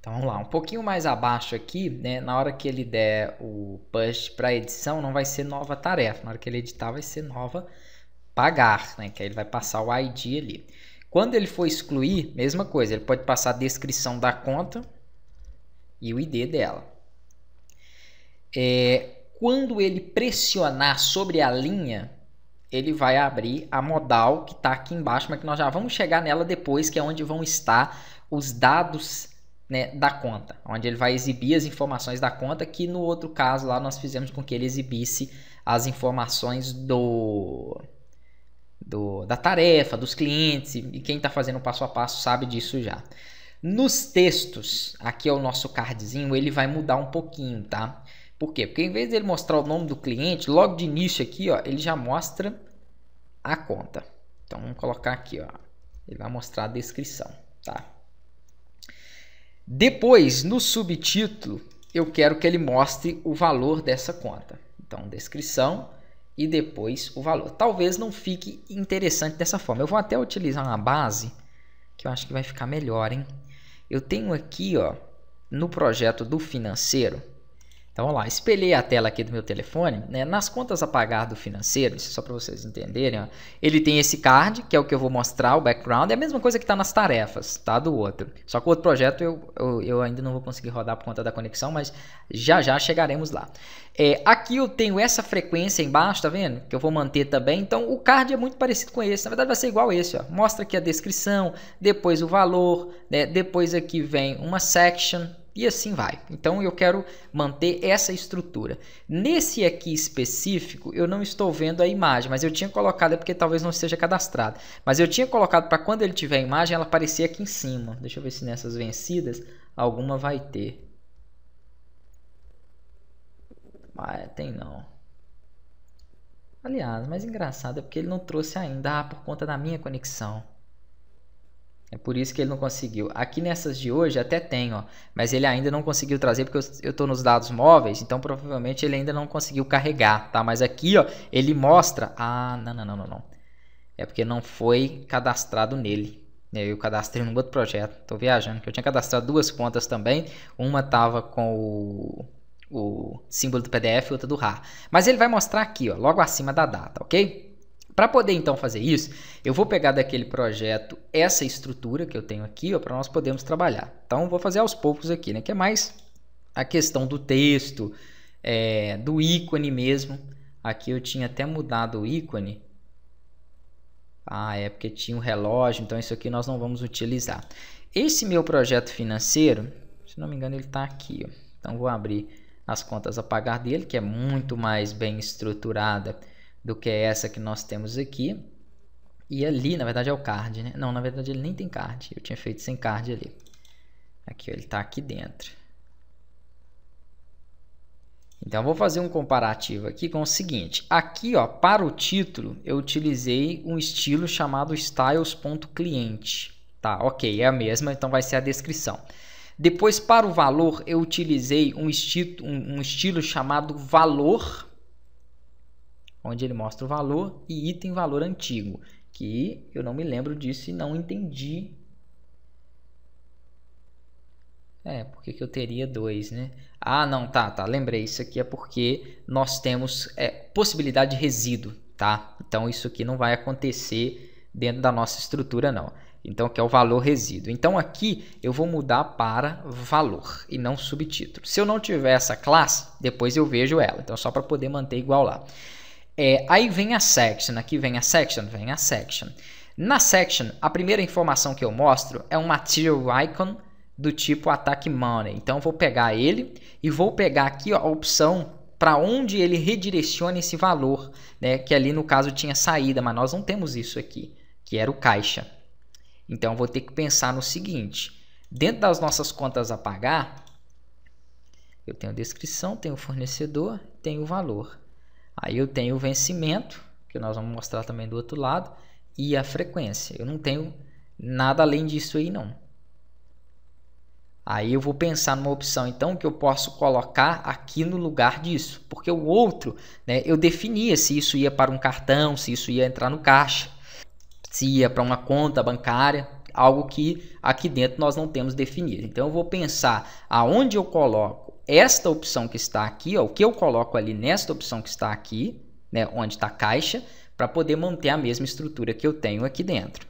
Então vamos lá, um pouquinho mais abaixo aqui, né, na hora que ele der o push para edição, não vai ser nova tarefa, na hora que ele editar vai ser nova pagar, né, que aí ele vai passar o ID ali. Quando ele for excluir, mesma coisa, ele pode passar a descrição da conta e o ID dela. É, quando ele pressionar sobre a linha, ele vai abrir a modal que está aqui embaixo, mas que nós já vamos chegar nela depois, que é onde vão estar os dados né, da conta, onde ele vai exibir as informações da conta, que no outro caso lá nós fizemos com que ele exibisse as informações do, do da tarefa, dos clientes, e quem está fazendo passo a passo sabe disso já. Nos textos, aqui é o nosso cardzinho, ele vai mudar um pouquinho, tá? Por quê? Porque em vez dele mostrar o nome do cliente, logo de início aqui, ó, ele já mostra a conta. Então vamos colocar aqui, ó. Ele vai mostrar a descrição, tá? Depois, no subtítulo, eu quero que ele mostre o valor dessa conta. Então, descrição e depois o valor. Talvez não fique interessante dessa forma. Eu vou até utilizar uma base que eu acho que vai ficar melhor, hein? Eu tenho aqui, ó, no projeto do financeiro, então vamos lá, espelhei a tela aqui do meu telefone, né? nas contas a pagar do financeiro, isso só para vocês entenderem, ó. ele tem esse card, que é o que eu vou mostrar, o background, é a mesma coisa que está nas tarefas, tá, do outro. Só que o outro projeto eu, eu, eu, ainda não vou conseguir rodar por conta da conexão, mas já já chegaremos lá. É, aqui eu tenho essa frequência embaixo, tá vendo? Que eu vou manter também, então o card é muito parecido com esse, na verdade vai ser igual esse, ó. mostra aqui a descrição, depois o valor, né? depois aqui vem uma section, e assim vai. Então eu quero manter essa estrutura. Nesse aqui específico, eu não estou vendo a imagem, mas eu tinha colocado, é porque talvez não esteja cadastrado, mas eu tinha colocado para quando ele tiver a imagem, ela aparecer aqui em cima. Deixa eu ver se nessas vencidas alguma vai ter. Ah, é, tem não. Aliás, mas engraçado é porque ele não trouxe ainda, ah, por conta da minha conexão. É por isso que ele não conseguiu. Aqui nessas de hoje até tem, ó, mas ele ainda não conseguiu trazer porque eu estou nos dados móveis, então provavelmente ele ainda não conseguiu carregar, tá? Mas aqui, ó, ele mostra. Ah, não, não, não, não, não. É porque não foi cadastrado nele. É, eu cadastrei num outro projeto. Estou viajando que eu tinha cadastrado duas contas também. Uma tava com o o símbolo do PDF e outra do RAR. Mas ele vai mostrar aqui, ó, logo acima da data, ok? Para poder então fazer isso, eu vou pegar daquele projeto essa estrutura que eu tenho aqui, para nós podermos trabalhar. Então vou fazer aos poucos aqui, né? Que é mais a questão do texto, é, do ícone mesmo. Aqui eu tinha até mudado o ícone. Ah, é porque tinha um relógio, então isso aqui nós não vamos utilizar. Esse meu projeto financeiro, se não me engano, ele está aqui. Ó. Então vou abrir as contas a pagar dele, que é muito mais bem estruturada do que é essa que nós temos aqui. E ali, na verdade, é o card, né? Não, na verdade ele nem tem card. Eu tinha feito sem card ali. Aqui, ele está aqui dentro. Então, vou fazer um comparativo aqui com o seguinte. Aqui, ó, para o título, eu utilizei um estilo chamado styles.cliente. Tá, ok, é a mesma, então vai ser a descrição. Depois, para o valor, eu utilizei um, um, um estilo chamado valor onde ele mostra o valor e item valor antigo, que eu não me lembro disso e não entendi. É, porque que eu teria dois, né? Ah, não, tá, tá, lembrei, isso aqui é porque nós temos é, possibilidade de resíduo, tá? Então isso aqui não vai acontecer dentro da nossa estrutura, não. Então, que é o valor resíduo. Então, aqui eu vou mudar para valor e não subtítulo. Se eu não tiver essa classe, depois eu vejo ela. Então, só para poder manter igual lá. É, aí vem a section, aqui vem a section, vem a section. Na section, a primeira informação que eu mostro é um material icon do tipo attack money. Então eu vou pegar ele e vou pegar aqui ó, a opção para onde ele redireciona esse valor, né? Que ali no caso tinha saída, mas nós não temos isso aqui, que era o caixa. Então eu vou ter que pensar no seguinte: dentro das nossas contas a pagar, eu tenho descrição, tenho fornecedor, tenho valor. Aí eu tenho o vencimento, que nós vamos mostrar também do outro lado, e a frequência. Eu não tenho nada além disso aí não. Aí eu vou pensar numa opção então que eu posso colocar aqui no lugar disso, porque o outro, né, eu definia se isso ia para um cartão, se isso ia entrar no caixa, se ia para uma conta bancária, algo que aqui dentro nós não temos definido. Então eu vou pensar aonde eu coloco esta opção que está aqui, ó, o que eu coloco ali nesta opção que está aqui, né, onde está a caixa, para poder manter a mesma estrutura que eu tenho aqui dentro.